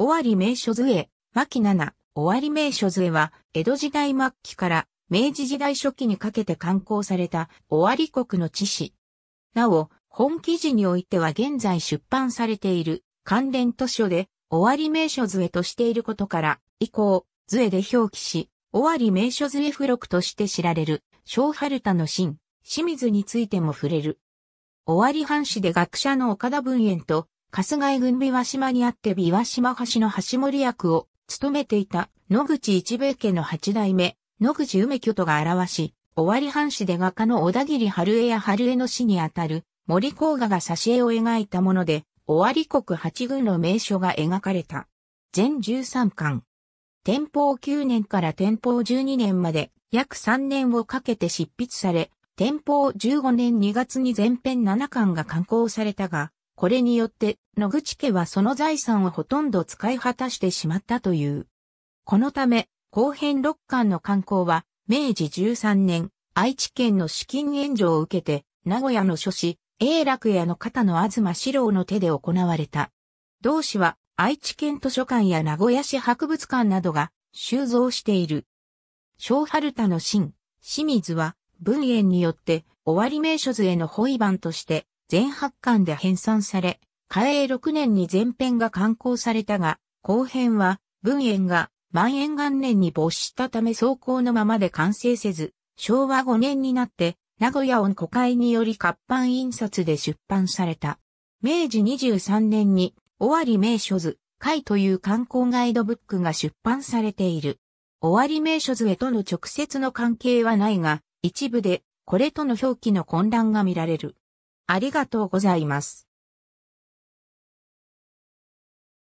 尾張名所杖、牧七、尾張名所杖は、江戸時代末期から明治時代初期にかけて刊行された尾張国の地史。なお、本記事においては現在出版されている関連図書で、尾張名所杖としていることから、以降、杖で表記し、尾張名所杖付録として知られる、小春田の新、清水についても触れる。尾張藩士で学者の岡田文園と、春日井郡美和島にあって美和島橋の橋守役を務めていた野口一兵衛家の八代目、野口梅巨とが表し、尾張藩士で画家の小田切春江や春江の死にあたる森甲賀が挿絵を描いたもので、尾張国八軍の名所が描かれた。全13巻。天保9年から天保12年まで約3年をかけて執筆され、天保15年2月に全編7巻が刊行されたが、これによって、野口家はその財産をほとんど使い果たしてしまったという。このため、後編六巻の観光は、明治13年、愛知県の資金援助を受けて、名古屋の書士、永楽屋の方の東四郎の手で行われた。同氏は、愛知県図書館や名古屋市博物館などが収蔵している。小春田の新、清水は、文苑によって、終わり名所図への本番として、全8巻で編纂され、嘉永6年に前編が刊行されたが、後編は文苑が万円元年に没したため走行のままで完成せず、昭和5年になって名古屋音古会により活版印刷で出版された。明治23年に終わり名所図会という観光ガイドブックが出版されている。終わり名所図へとの直接の関係はないが、一部でこれとの表記の混乱が見られる。ありがとうございます。